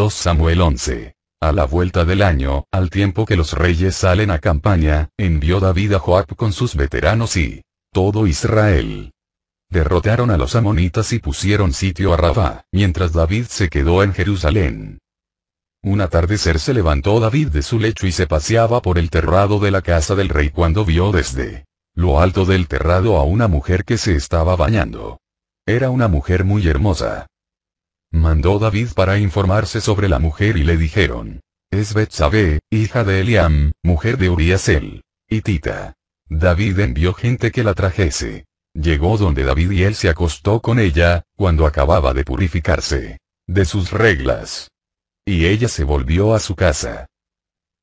2 Samuel 11. A la vuelta del año, al tiempo que los reyes salen a campaña, envió David a Joab con sus veteranos y todo Israel. Derrotaron a los amonitas y pusieron sitio a Rabá, mientras David se quedó en Jerusalén. Un atardecer se levantó David de su lecho y se paseaba por el terrado de la casa del rey cuando vio desde lo alto del terrado a una mujer que se estaba bañando. Era una mujer muy hermosa. Mandó David para informarse sobre la mujer y le dijeron. Es Betsabé, hija de Eliam, mujer de Uriasel. Tita. David envió gente que la trajese. Llegó donde David y él se acostó con ella, cuando acababa de purificarse. De sus reglas. Y ella se volvió a su casa.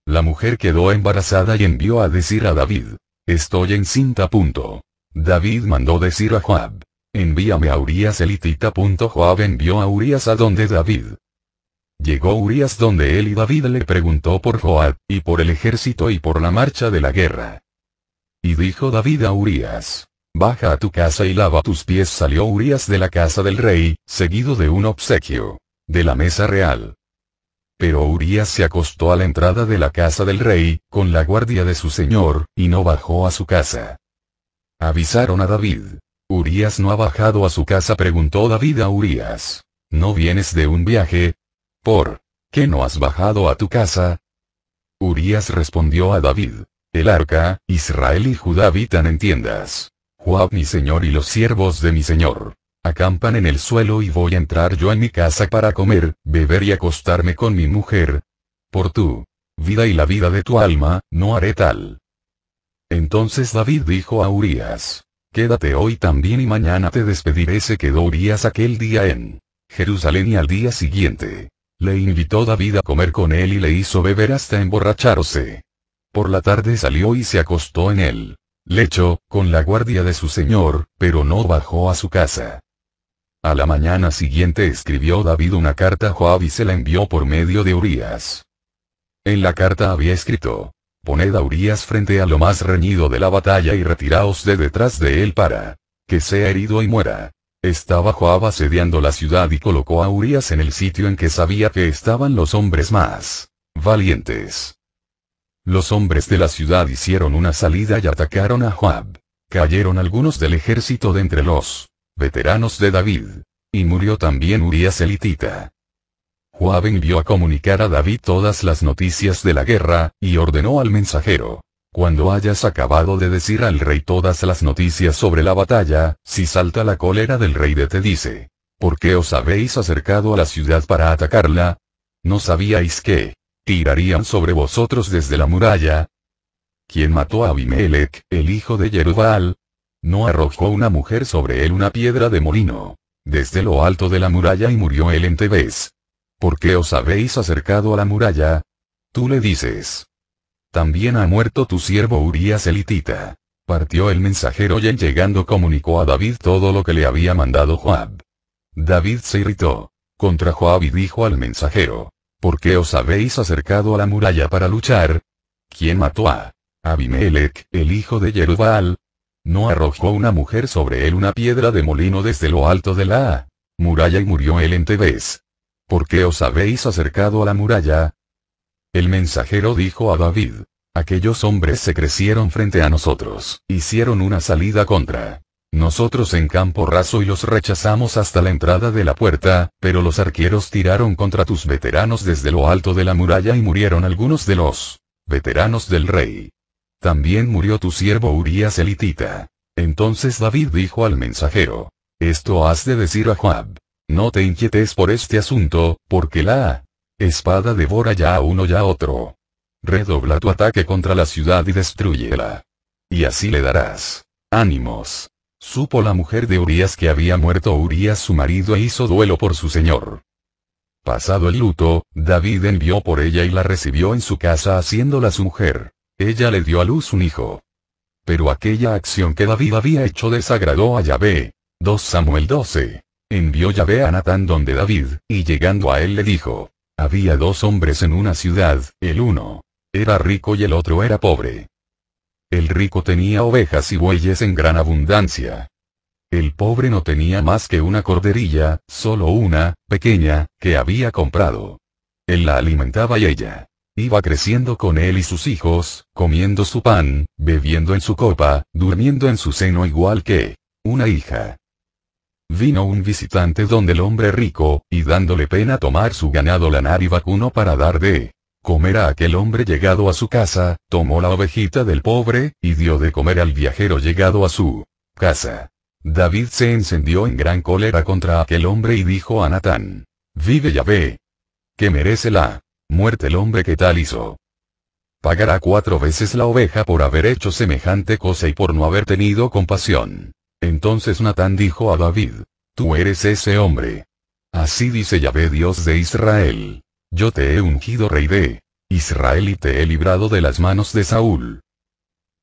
La mujer quedó embarazada y envió a decir a David. Estoy encinta. Punto. David mandó decir a Joab. Envíame a Urias elitita. Joab envió a Urias a donde David. Llegó Urias donde él y David le preguntó por Joab, y por el ejército y por la marcha de la guerra. Y dijo David a Urias, Baja a tu casa y lava tus pies. Salió Urias de la casa del rey, seguido de un obsequio, de la mesa real. Pero Urias se acostó a la entrada de la casa del rey, con la guardia de su señor, y no bajó a su casa. Avisaron a David. Urias no ha bajado a su casa, preguntó David a Urias. ¿No vienes de un viaje? ¿Por qué no has bajado a tu casa? Urias respondió a David. El arca, Israel y Judá habitan en tiendas. Juab mi señor y los siervos de mi señor. Acampan en el suelo y voy a entrar yo en mi casa para comer, beber y acostarme con mi mujer. Por tu vida y la vida de tu alma, no haré tal. Entonces David dijo a Urias. Quédate hoy también y mañana te despediré. Se quedó Urias aquel día en Jerusalén y al día siguiente. Le invitó David a comer con él y le hizo beber hasta emborracharse. Por la tarde salió y se acostó en el lecho, con la guardia de su señor, pero no bajó a su casa. A la mañana siguiente escribió David una carta a Joab y se la envió por medio de Urias. En la carta había escrito, Poned a Urias frente a lo más reñido de la batalla y retiraos de detrás de él para que sea herido y muera. Estaba Joab asediando la ciudad y colocó a Urias en el sitio en que sabía que estaban los hombres más valientes. Los hombres de la ciudad hicieron una salida y atacaron a Joab. Cayeron algunos del ejército de entre los veteranos de David. Y murió también Urias elitita. Joab envió a comunicar a David todas las noticias de la guerra, y ordenó al mensajero. Cuando hayas acabado de decir al rey todas las noticias sobre la batalla, si salta la cólera del rey de te dice, ¿por qué os habéis acercado a la ciudad para atacarla? ¿No sabíais que tirarían sobre vosotros desde la muralla? ¿Quién mató a Abimelech, el hijo de Jerubal? ¿No arrojó una mujer sobre él una piedra de molino? Desde lo alto de la muralla y murió él en Tebes. ¿Por qué os habéis acercado a la muralla? Tú le dices. También ha muerto tu siervo Urías elitita. Partió el mensajero y en llegando comunicó a David todo lo que le había mandado Joab. David se irritó contra Joab y dijo al mensajero, ¿por qué os habéis acercado a la muralla para luchar? ¿Quién mató a Abimelech, el hijo de Jerubal? ¿No arrojó una mujer sobre él una piedra de molino desde lo alto de la muralla y murió él en Tebes? ¿Por qué os habéis acercado a la muralla? El mensajero dijo a David, aquellos hombres se crecieron frente a nosotros, hicieron una salida contra nosotros en campo raso y los rechazamos hasta la entrada de la puerta, pero los arqueros tiraron contra tus veteranos desde lo alto de la muralla y murieron algunos de los veteranos del rey. También murió tu siervo Urías elitita. Entonces David dijo al mensajero, esto has de decir a Joab, no te inquietes por este asunto, porque la espada devora ya a uno ya a otro. Redobla tu ataque contra la ciudad y destruyela. Y así le darás ánimos. Supo la mujer de Urias que había muerto Urias su marido e hizo duelo por su señor. Pasado el luto, David envió por ella y la recibió en su casa haciéndola su mujer. Ella le dio a luz un hijo. Pero aquella acción que David había hecho desagradó a Yahvé. 2 Samuel 12. Envió Yahvé a Natán donde David, y llegando a él le dijo, había dos hombres en una ciudad, el uno era rico y el otro era pobre. El rico tenía ovejas y bueyes en gran abundancia. El pobre no tenía más que una corderilla, solo una, pequeña, que había comprado. Él la alimentaba y ella iba creciendo con él y sus hijos, comiendo su pan, bebiendo en su copa, durmiendo en su seno igual que una hija. Vino un visitante donde el hombre rico, y dándole pena tomar su ganado lanar y vacuno para dar de comer a aquel hombre llegado a su casa, tomó la ovejita del pobre, y dio de comer al viajero llegado a su casa. David se encendió en gran cólera contra aquel hombre y dijo a Natán, Vive ve. Que merece la muerte el hombre que tal hizo. Pagará cuatro veces la oveja por haber hecho semejante cosa y por no haber tenido compasión. Entonces Natán dijo a David, Tú eres ese hombre. Así dice Yahvé Dios de Israel. Yo te he ungido rey de Israel y te he librado de las manos de Saúl.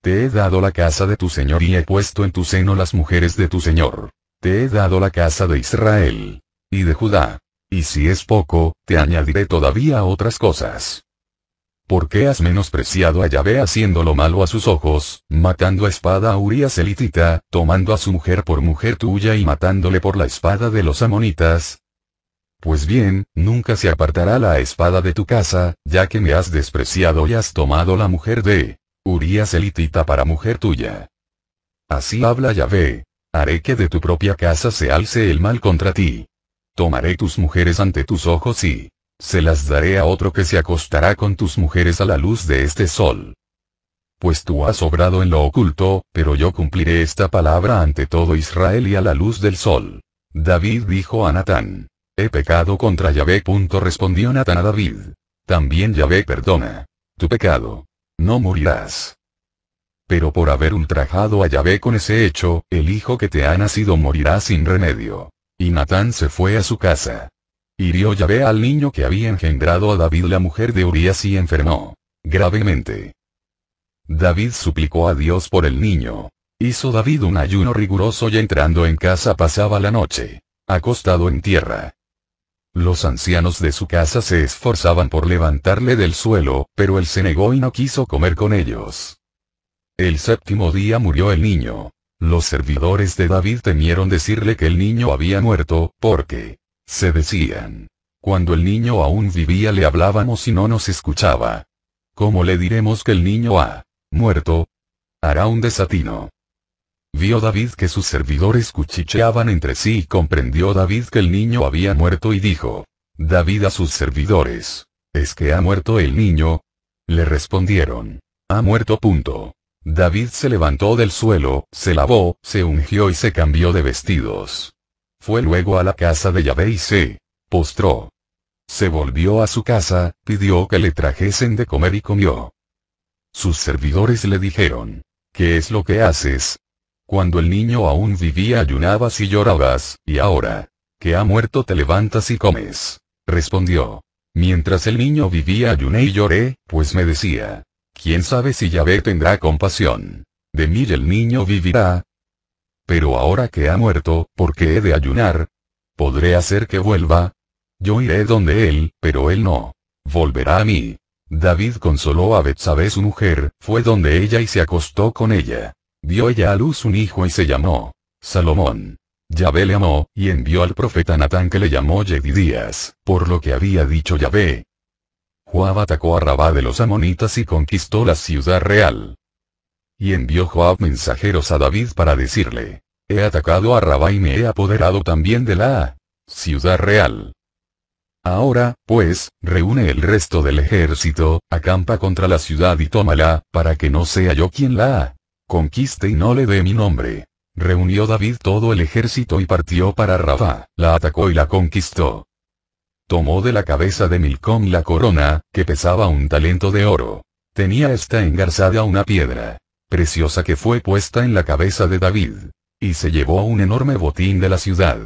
Te he dado la casa de tu señor y he puesto en tu seno las mujeres de tu señor. Te he dado la casa de Israel y de Judá. Y si es poco, te añadiré todavía otras cosas. ¿Por qué has menospreciado a Yahvé haciéndolo malo a sus ojos, matando a espada a Urias elitita, tomando a su mujer por mujer tuya y matándole por la espada de los amonitas? Pues bien, nunca se apartará la espada de tu casa, ya que me has despreciado y has tomado la mujer de Urias elitita para mujer tuya. Así habla Yahvé. Haré que de tu propia casa se alce el mal contra ti. Tomaré tus mujeres ante tus ojos y se las daré a otro que se acostará con tus mujeres a la luz de este sol. Pues tú has obrado en lo oculto, pero yo cumpliré esta palabra ante todo Israel y a la luz del sol. David dijo a Natán. He pecado contra Yahvé. Respondió Natán a David. También Yahvé perdona. Tu pecado. No morirás. Pero por haber ultrajado a Yahvé con ese hecho, el hijo que te ha nacido morirá sin remedio. Y Natán se fue a su casa. Hirió ve al niño que había engendrado a David la mujer de Urias y enfermó gravemente. David suplicó a Dios por el niño. Hizo David un ayuno riguroso y entrando en casa pasaba la noche, acostado en tierra. Los ancianos de su casa se esforzaban por levantarle del suelo, pero él se negó y no quiso comer con ellos. El séptimo día murió el niño. Los servidores de David temieron decirle que el niño había muerto, porque se decían. Cuando el niño aún vivía le hablábamos y no nos escuchaba. ¿Cómo le diremos que el niño ha muerto? Hará un desatino. Vio David que sus servidores cuchicheaban entre sí y comprendió David que el niño había muerto y dijo, David a sus servidores, ¿es que ha muerto el niño? Le respondieron, ha muerto punto. David se levantó del suelo, se lavó, se ungió y se cambió de vestidos. Fue luego a la casa de Yahvé y se postró. Se volvió a su casa, pidió que le trajesen de comer y comió. Sus servidores le dijeron, ¿qué es lo que haces? Cuando el niño aún vivía ayunabas y llorabas, y ahora, que ha muerto te levantas y comes. Respondió, mientras el niño vivía ayuné y lloré, pues me decía, ¿quién sabe si Yahvé tendrá compasión? De mí el niño vivirá, pero ahora que ha muerto, ¿por qué he de ayunar? ¿Podré hacer que vuelva? Yo iré donde él, pero él no. Volverá a mí. David consoló a Betsabé su mujer, fue donde ella y se acostó con ella. Dio ella a luz un hijo y se llamó Salomón. Yahvé le amó, y envió al profeta Natán que le llamó Yedidías, por lo que había dicho Yahvé. Joab atacó a Rabá de los amonitas y conquistó la ciudad real. Y envió Joab mensajeros a David para decirle, He atacado a Rabá y me he apoderado también de la ciudad real. Ahora, pues, reúne el resto del ejército, acampa contra la ciudad y tómala, para que no sea yo quien la conquiste y no le dé mi nombre. Reunió David todo el ejército y partió para Rabá, la atacó y la conquistó. Tomó de la cabeza de Milcom la corona, que pesaba un talento de oro. Tenía esta engarzada una piedra preciosa que fue puesta en la cabeza de David y se llevó un enorme botín de la ciudad.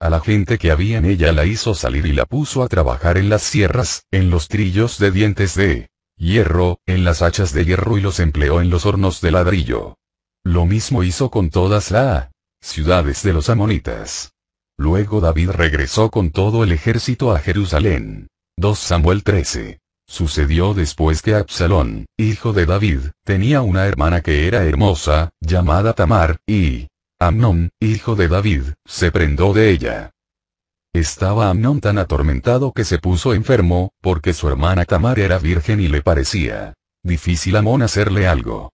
A la gente que había en ella la hizo salir y la puso a trabajar en las sierras, en los trillos de dientes de hierro, en las hachas de hierro y los empleó en los hornos de ladrillo. Lo mismo hizo con todas las ciudades de los amonitas. Luego David regresó con todo el ejército a Jerusalén. 2 Samuel 13. Sucedió después que Absalón, hijo de David, tenía una hermana que era hermosa, llamada Tamar, y Amnón, hijo de David, se prendó de ella. Estaba Amnón tan atormentado que se puso enfermo, porque su hermana Tamar era virgen y le parecía difícil Amón hacerle algo.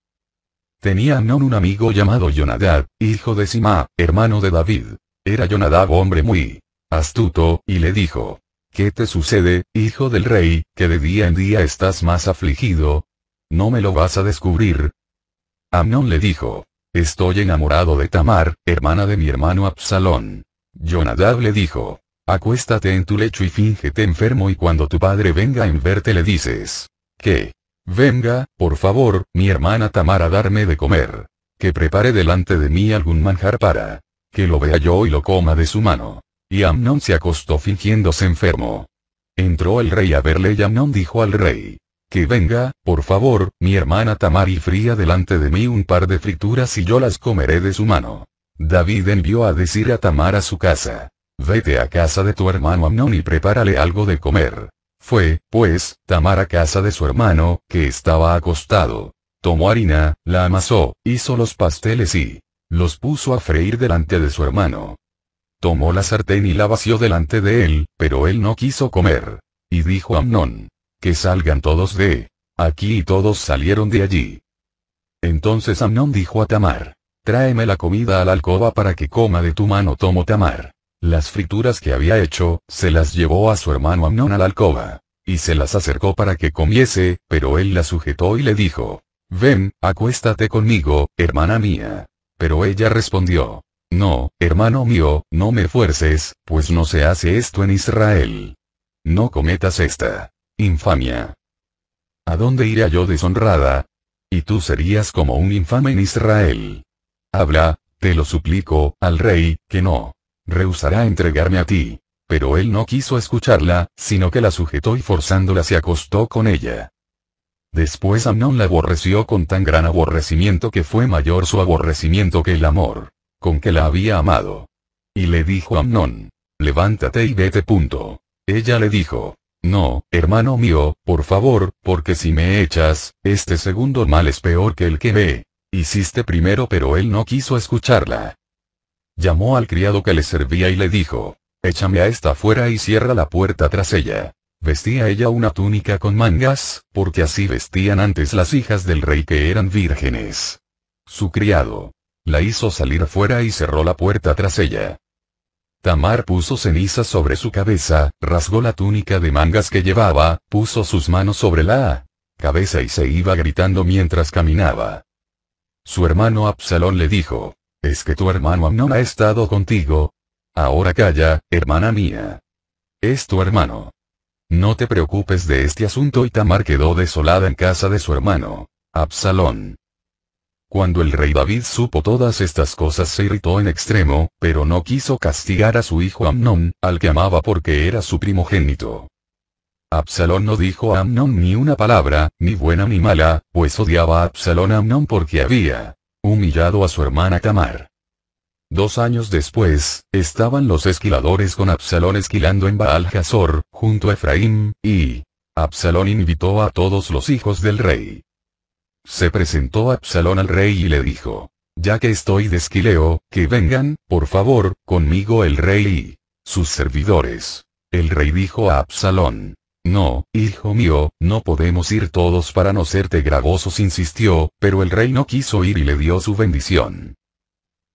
Tenía Amnón un amigo llamado Jonadab, hijo de Sima, hermano de David. Era Jonadab hombre muy astuto, y le dijo, ¿Qué te sucede, hijo del rey, que de día en día estás más afligido? ¿No me lo vas a descubrir? Amnón le dijo. Estoy enamorado de Tamar, hermana de mi hermano Absalón. Jonadab le dijo. Acuéstate en tu lecho y fíngete enfermo y cuando tu padre venga en verte le dices. ¿Qué? Venga, por favor, mi hermana Tamar a darme de comer. Que prepare delante de mí algún manjar para. Que lo vea yo y lo coma de su mano. Y Amnón se acostó fingiéndose enfermo. Entró el rey a verle y Amnón dijo al rey. Que venga, por favor, mi hermana Tamar y fría delante de mí un par de frituras y yo las comeré de su mano. David envió a decir a Tamar a su casa. Vete a casa de tu hermano Amnón y prepárale algo de comer. Fue, pues, Tamar a casa de su hermano, que estaba acostado. Tomó harina, la amasó, hizo los pasteles y los puso a freír delante de su hermano. Tomó la sartén y la vació delante de él, pero él no quiso comer. Y dijo a Amnón. Que salgan todos de aquí y todos salieron de allí. Entonces Amnón dijo a Tamar. Tráeme la comida a la alcoba para que coma de tu mano tomo Tamar. Las frituras que había hecho, se las llevó a su hermano Amnón a la alcoba. Y se las acercó para que comiese, pero él la sujetó y le dijo. Ven, acuéstate conmigo, hermana mía. Pero ella respondió. No, hermano mío, no me fuerces, pues no se hace esto en Israel. No cometas esta infamia. ¿A dónde iría yo deshonrada? Y tú serías como un infame en Israel. Habla, te lo suplico, al rey, que no. Rehusará entregarme a ti. Pero él no quiso escucharla, sino que la sujetó y forzándola se acostó con ella. Después Amnón la aborreció con tan gran aborrecimiento que fue mayor su aborrecimiento que el amor con que la había amado. Y le dijo a Amnón, levántate y vete punto. Ella le dijo, no, hermano mío, por favor, porque si me echas, este segundo mal es peor que el que ve. Hiciste primero pero él no quiso escucharla. Llamó al criado que le servía y le dijo, échame a esta fuera y cierra la puerta tras ella. Vestía ella una túnica con mangas, porque así vestían antes las hijas del rey que eran vírgenes. Su criado, la hizo salir fuera y cerró la puerta tras ella. Tamar puso ceniza sobre su cabeza, rasgó la túnica de mangas que llevaba, puso sus manos sobre la cabeza y se iba gritando mientras caminaba. Su hermano Absalón le dijo, ¿es que tu hermano Amnón ha estado contigo? Ahora calla, hermana mía. Es tu hermano. No te preocupes de este asunto y Tamar quedó desolada en casa de su hermano. Absalón. Cuando el rey David supo todas estas cosas se irritó en extremo, pero no quiso castigar a su hijo Amnón, al que amaba porque era su primogénito. Absalón no dijo a Amnón ni una palabra, ni buena ni mala, pues odiaba a Absalón a Amnón porque había humillado a su hermana Tamar. Dos años después, estaban los esquiladores con Absalón esquilando en Baal Jazor, junto a Efraín, y Absalón invitó a todos los hijos del rey. Se presentó Absalón al rey y le dijo, ya que estoy de Esquileo, que vengan, por favor, conmigo el rey y sus servidores. El rey dijo a Absalón, no, hijo mío, no podemos ir todos para no serte gravosos, insistió, pero el rey no quiso ir y le dio su bendición.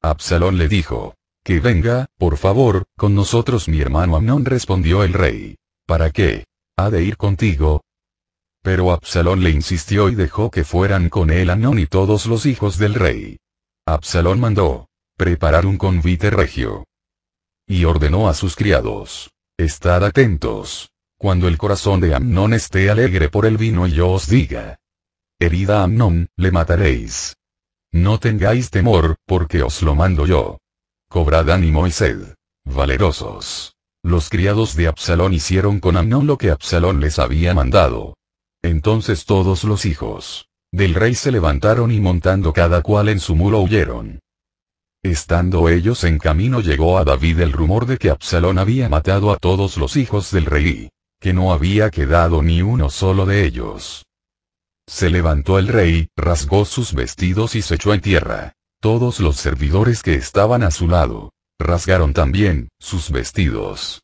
Absalón le dijo, que venga, por favor, con nosotros mi hermano Amnón respondió el rey. ¿Para qué? Ha de ir contigo, pero Absalón le insistió y dejó que fueran con él Anón y todos los hijos del rey. Absalón mandó preparar un convite regio. Y ordenó a sus criados, estad atentos. Cuando el corazón de Amnón esté alegre por el vino y yo os diga, herida Amnón, le mataréis. No tengáis temor, porque os lo mando yo. Cobrad ánimo y sed. Valerosos. Los criados de Absalón hicieron con Amnón lo que Absalón les había mandado. Entonces todos los hijos del rey se levantaron y montando cada cual en su mulo huyeron. Estando ellos en camino llegó a David el rumor de que Absalón había matado a todos los hijos del rey, que no había quedado ni uno solo de ellos. Se levantó el rey, rasgó sus vestidos y se echó en tierra. Todos los servidores que estaban a su lado, rasgaron también sus vestidos.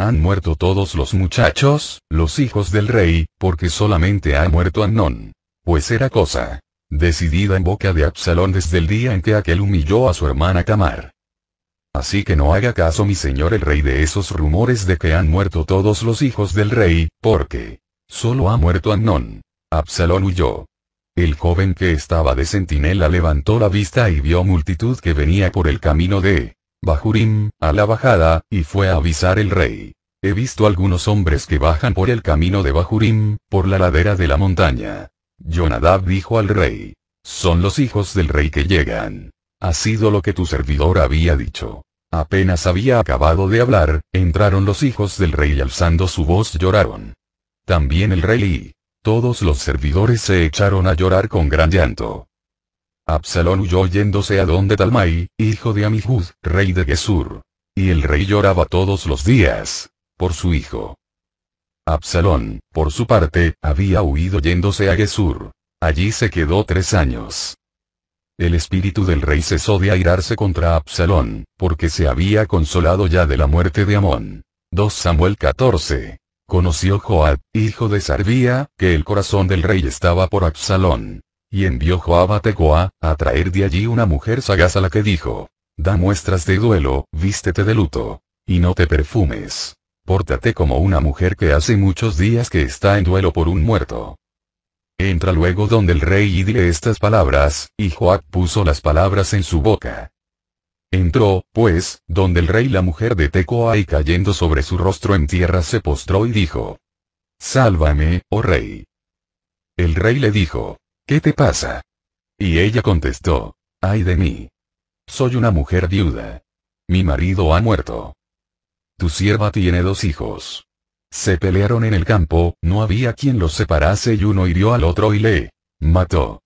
Han muerto todos los muchachos, los hijos del rey, porque solamente ha muerto Annón. Pues era cosa decidida en boca de Absalón desde el día en que aquel humilló a su hermana Tamar. Así que no haga caso mi señor el rey de esos rumores de que han muerto todos los hijos del rey, porque solo ha muerto Annón. Absalón huyó. El joven que estaba de centinela levantó la vista y vio multitud que venía por el camino de Bajurim, a la bajada, y fue a avisar el rey. He visto algunos hombres que bajan por el camino de Bajurim, por la ladera de la montaña. Jonadab dijo al rey. Son los hijos del rey que llegan. Ha sido lo que tu servidor había dicho. Apenas había acabado de hablar, entraron los hijos del rey y alzando su voz lloraron. También el rey y todos los servidores se echaron a llorar con gran llanto. Absalón huyó yéndose a donde Talmai, hijo de Amihud, rey de Gesur. Y el rey lloraba todos los días. Por su hijo. Absalón, por su parte, había huido yéndose a Gesur. Allí se quedó tres años. El espíritu del rey cesó de airarse contra Absalón, porque se había consolado ya de la muerte de Amón. 2 Samuel 14. Conoció Joab, hijo de Sarvía, que el corazón del rey estaba por Absalón. Y envió Joab a Tecoa, a traer de allí una mujer sagaz a la que dijo, Da muestras de duelo, vístete de luto. Y no te perfumes. Pórtate como una mujer que hace muchos días que está en duelo por un muerto. Entra luego donde el rey y dile estas palabras, y Joab puso las palabras en su boca. Entró, pues, donde el rey la mujer de Tecoa y cayendo sobre su rostro en tierra se postró y dijo, Sálvame, oh rey. El rey le dijo, ¿Qué te pasa? Y ella contestó, ay de mí. Soy una mujer viuda. Mi marido ha muerto. Tu sierva tiene dos hijos. Se pelearon en el campo, no había quien los separase y uno hirió al otro y le mató.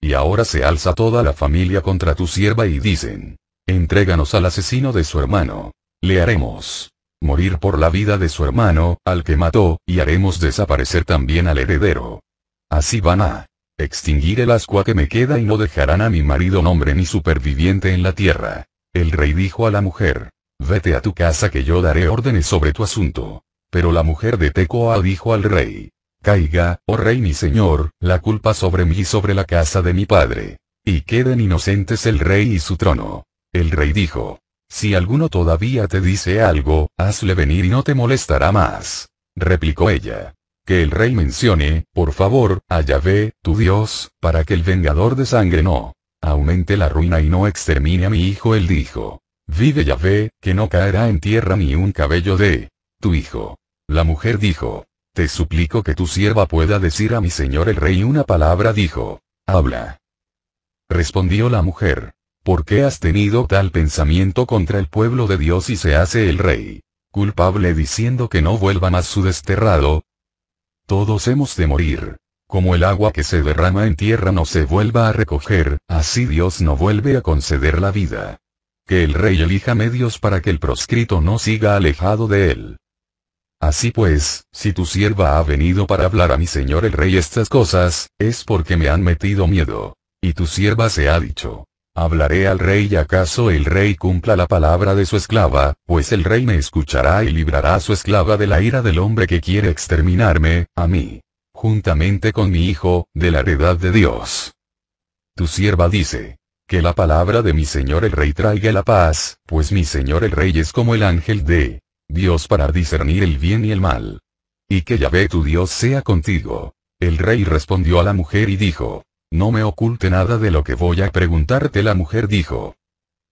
Y ahora se alza toda la familia contra tu sierva y dicen, entréganos al asesino de su hermano. Le haremos morir por la vida de su hermano, al que mató, y haremos desaparecer también al heredero. Así van a Extinguiré el ascua que me queda y no dejarán a mi marido nombre ni superviviente en la tierra. El rey dijo a la mujer, vete a tu casa que yo daré órdenes sobre tu asunto. Pero la mujer de Tecoa dijo al rey, caiga, oh rey mi señor, la culpa sobre mí y sobre la casa de mi padre. Y queden inocentes el rey y su trono. El rey dijo, si alguno todavía te dice algo, hazle venir y no te molestará más. Replicó ella, que el rey mencione, por favor, a Yahvé, tu Dios, para que el vengador de sangre no aumente la ruina y no extermine a mi hijo, él dijo. Vive Yahvé, que no caerá en tierra ni un cabello de tu hijo. La mujer dijo, te suplico que tu sierva pueda decir a mi señor el rey una palabra, dijo, habla. Respondió la mujer, ¿por qué has tenido tal pensamiento contra el pueblo de Dios y se hace el rey? culpable diciendo que no vuelva más su desterrado, todos hemos de morir. Como el agua que se derrama en tierra no se vuelva a recoger, así Dios no vuelve a conceder la vida. Que el rey elija medios para que el proscrito no siga alejado de él. Así pues, si tu sierva ha venido para hablar a mi señor el rey estas cosas, es porque me han metido miedo. Y tu sierva se ha dicho, Hablaré al rey y acaso el rey cumpla la palabra de su esclava, pues el rey me escuchará y librará a su esclava de la ira del hombre que quiere exterminarme, a mí, juntamente con mi hijo, de la heredad de Dios. Tu sierva dice, que la palabra de mi señor el rey traiga la paz, pues mi señor el rey es como el ángel de Dios para discernir el bien y el mal. Y que Yahvé tu Dios sea contigo. El rey respondió a la mujer y dijo, no me oculte nada de lo que voy a preguntarte, la mujer dijo.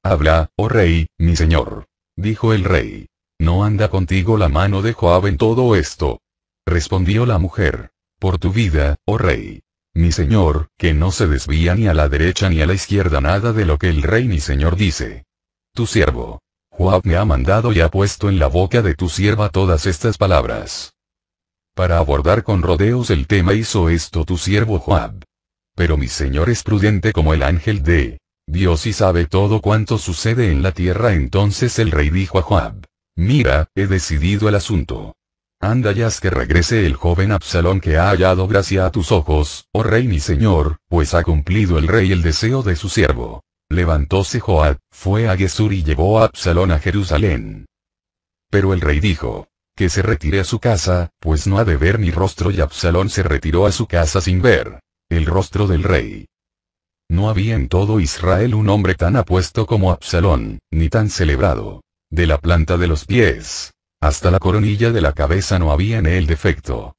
Habla, oh rey, mi señor. Dijo el rey. No anda contigo la mano de Joab en todo esto. Respondió la mujer. Por tu vida, oh rey. Mi señor, que no se desvía ni a la derecha ni a la izquierda nada de lo que el rey mi señor dice. Tu siervo. Joab me ha mandado y ha puesto en la boca de tu sierva todas estas palabras. Para abordar con rodeos el tema hizo esto tu siervo Joab. Pero mi Señor es prudente como el ángel de Dios y sabe todo cuanto sucede en la tierra. Entonces el rey dijo a Joab, Mira, he decidido el asunto. Anda ya que regrese el joven Absalón que ha hallado gracia a tus ojos, oh rey mi señor, pues ha cumplido el rey el deseo de su siervo. Levantóse Joab, fue a Gesur y llevó a Absalón a Jerusalén. Pero el rey dijo, que se retire a su casa, pues no ha de ver mi rostro y Absalón se retiró a su casa sin ver el rostro del rey. No había en todo Israel un hombre tan apuesto como Absalón, ni tan celebrado. De la planta de los pies, hasta la coronilla de la cabeza no había en él defecto.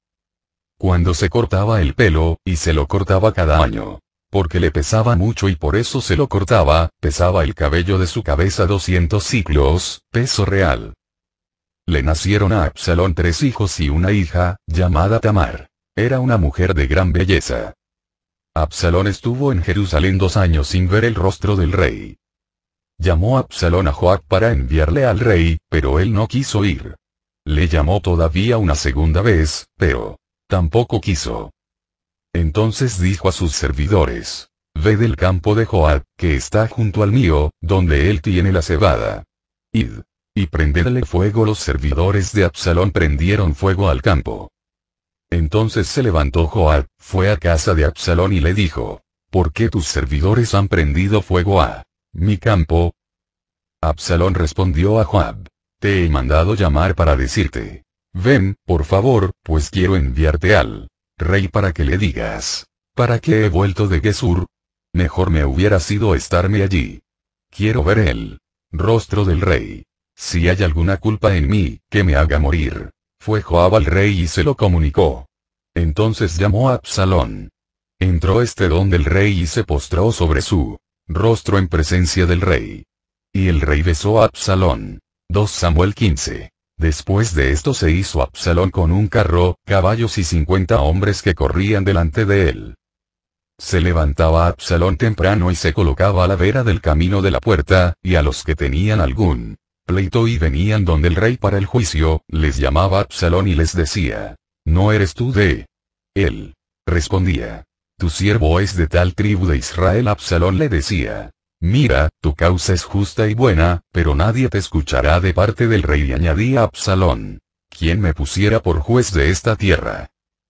Cuando se cortaba el pelo, y se lo cortaba cada año, porque le pesaba mucho y por eso se lo cortaba, pesaba el cabello de su cabeza 200 ciclos, peso real. Le nacieron a Absalón tres hijos y una hija, llamada Tamar. Era una mujer de gran belleza. Absalón estuvo en Jerusalén dos años sin ver el rostro del rey. Llamó Absalón a Joab para enviarle al rey, pero él no quiso ir. Le llamó todavía una segunda vez, pero tampoco quiso. Entonces dijo a sus servidores, Ved el campo de Joab, que está junto al mío, donde él tiene la cebada. Id. Y prendedle fuego los servidores de Absalón prendieron fuego al campo. Entonces se levantó Joab, fue a casa de Absalón y le dijo, ¿por qué tus servidores han prendido fuego a mi campo? Absalón respondió a Joab, te he mandado llamar para decirte, ven, por favor, pues quiero enviarte al rey para que le digas, ¿para qué he vuelto de Gesur? Mejor me hubiera sido estarme allí. Quiero ver el rostro del rey. Si hay alguna culpa en mí, que me haga morir. Fue Joab al rey y se lo comunicó. Entonces llamó a Absalón. Entró este don del rey y se postró sobre su rostro en presencia del rey. Y el rey besó a Absalón. 2 Samuel 15. Después de esto se hizo Absalón con un carro, caballos y cincuenta hombres que corrían delante de él. Se levantaba Absalón temprano y se colocaba a la vera del camino de la puerta, y a los que tenían algún pleito y venían donde el rey para el juicio, les llamaba Absalón y les decía, ¿no eres tú de él? Respondía, tu siervo es de tal tribu de Israel. Absalón le decía, mira, tu causa es justa y buena, pero nadie te escuchará de parte del rey y añadía Absalón, ¿quién me pusiera por juez de esta tierra?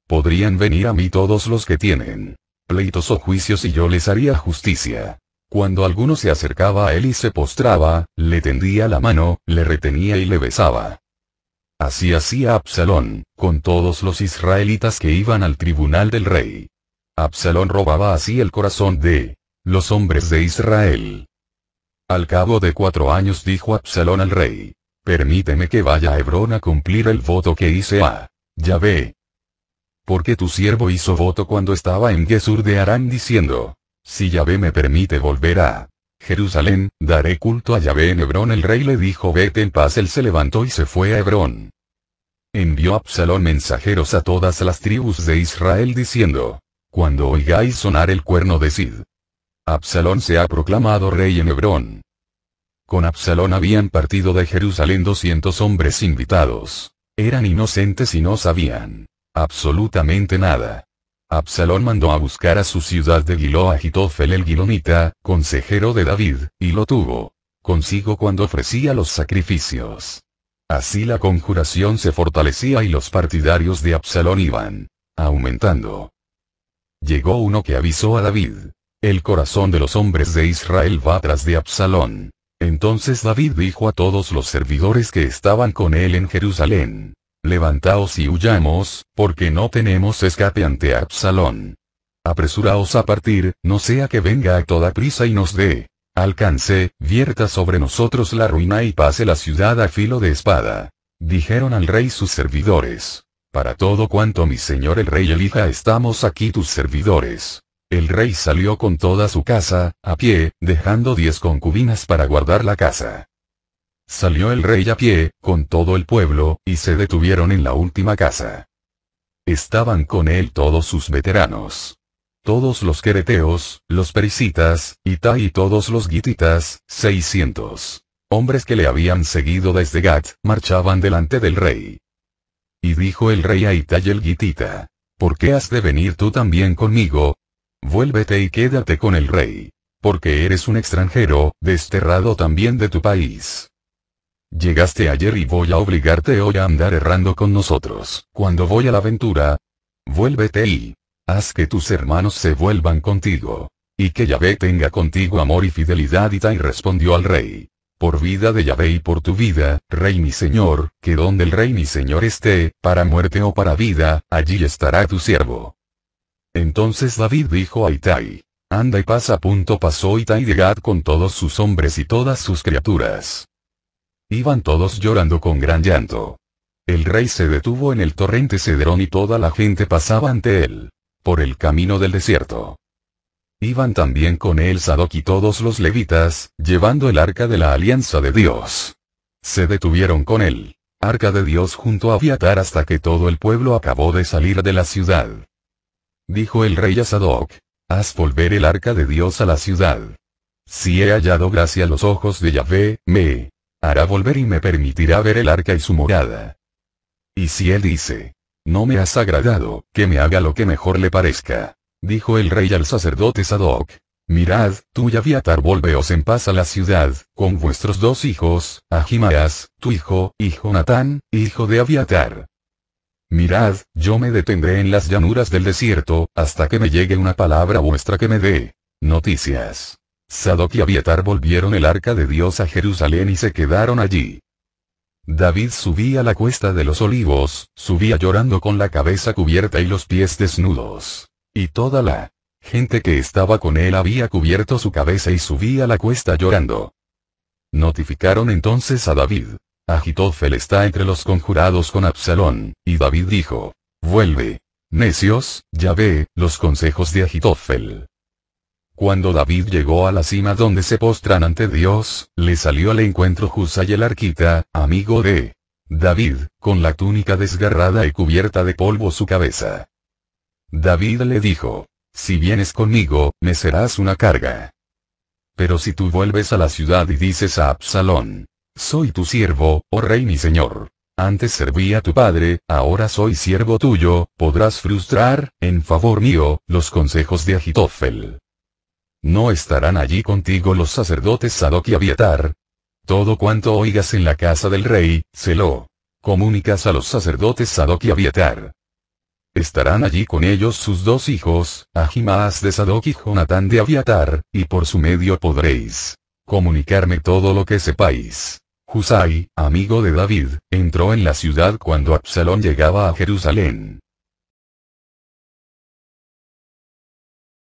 Podrían venir a mí todos los que tienen pleitos o juicios y yo les haría justicia. Cuando alguno se acercaba a él y se postraba, le tendía la mano, le retenía y le besaba. Así hacía Absalón, con todos los israelitas que iban al tribunal del rey. Absalón robaba así el corazón de los hombres de Israel. Al cabo de cuatro años dijo Absalón al rey, permíteme que vaya a Hebrón a cumplir el voto que hice a Yahvé. Porque tu siervo hizo voto cuando estaba en Gesur de Arán diciendo, si Yahvé me permite volver a Jerusalén, daré culto a Yahvé en Hebrón. El rey le dijo, vete en paz. Él se levantó y se fue a Hebrón. Envió Absalón mensajeros a todas las tribus de Israel diciendo, cuando oigáis sonar el cuerno de Sid, Absalón se ha proclamado rey en Hebrón. Con Absalón habían partido de Jerusalén 200 hombres invitados. Eran inocentes y no sabían absolutamente nada. Absalón mandó a buscar a su ciudad de Gilo a el Gilonita, consejero de David, y lo tuvo consigo cuando ofrecía los sacrificios. Así la conjuración se fortalecía y los partidarios de Absalón iban aumentando. Llegó uno que avisó a David. El corazón de los hombres de Israel va tras de Absalón. Entonces David dijo a todos los servidores que estaban con él en Jerusalén, Levantaos y huyamos, porque no tenemos escape ante Absalón. Apresuraos a partir, no sea que venga a toda prisa y nos dé alcance, vierta sobre nosotros la ruina y pase la ciudad a filo de espada. Dijeron al rey sus servidores. Para todo cuanto mi señor el rey elija estamos aquí tus servidores. El rey salió con toda su casa, a pie, dejando diez concubinas para guardar la casa. Salió el rey a pie, con todo el pueblo, y se detuvieron en la última casa. Estaban con él todos sus veteranos. Todos los quereteos, los pericitas, Itai y todos los gititas, 600. Hombres que le habían seguido desde Gat, marchaban delante del rey. Y dijo el rey a Itay el gitita, ¿Por qué has de venir tú también conmigo? Vuélvete y quédate con el rey porque eres un extranjero, desterrado también de tu país. Llegaste ayer y voy a obligarte hoy a andar errando con nosotros. Cuando voy a la aventura, vuélvete y haz que tus hermanos se vuelvan contigo. Y que Yahvé tenga contigo amor y fidelidad. Y respondió al rey. Por vida de Yahvé y por tu vida, rey mi señor, que donde el rey mi señor esté, para muerte o para vida, allí estará tu siervo. Entonces David dijo a Itai. Anda y pasa. Punto pasó Itai de Gad con todos sus hombres y todas sus criaturas. Iban todos llorando con gran llanto. El rey se detuvo en el torrente Cedrón y toda la gente pasaba ante él. Por el camino del desierto. Iban también con él Sadoc y todos los levitas, llevando el arca de la alianza de Dios. Se detuvieron con él. Arca de Dios junto a Fiatar hasta que todo el pueblo acabó de salir de la ciudad. Dijo el rey a Sadoc. Haz volver el arca de Dios a la ciudad. Si he hallado gracia a los ojos de Yahvé, me hará volver y me permitirá ver el arca y su morada. Y si él dice, no me has agradado, que me haga lo que mejor le parezca. Dijo el rey al sacerdote Sadoc. Mirad, tú y Aviatar volveos en paz a la ciudad, con vuestros dos hijos, Ahimaas, tu hijo, y Jonatán, hijo de Aviatar. Mirad, yo me detendré en las llanuras del desierto, hasta que me llegue una palabra vuestra que me dé noticias. Sadoc y Abiatar volvieron el arca de Dios a Jerusalén y se quedaron allí. David subía la cuesta de los olivos, subía llorando con la cabeza cubierta y los pies desnudos. Y toda la gente que estaba con él había cubierto su cabeza y subía la cuesta llorando. Notificaron entonces a David. Agitófel está entre los conjurados con Absalón, y David dijo, Vuelve. Necios, ya ve, los consejos de Agitófel. Cuando David llegó a la cima donde se postran ante Dios, le salió al encuentro Husay el arquita, amigo de David, con la túnica desgarrada y cubierta de polvo su cabeza. David le dijo, si vienes conmigo, me serás una carga. Pero si tú vuelves a la ciudad y dices a Absalón, soy tu siervo, oh rey mi señor. Antes serví a tu padre, ahora soy siervo tuyo, podrás frustrar, en favor mío, los consejos de Agitofel. ¿No estarán allí contigo los sacerdotes Sadok y Abiatar? Todo cuanto oigas en la casa del rey, se lo comunicas a los sacerdotes Sadok y Abiatar. Estarán allí con ellos sus dos hijos, Ahimaas de Sadok y Jonatán de Abiatar, y por su medio podréis comunicarme todo lo que sepáis. Husai, amigo de David, entró en la ciudad cuando Absalón llegaba a Jerusalén.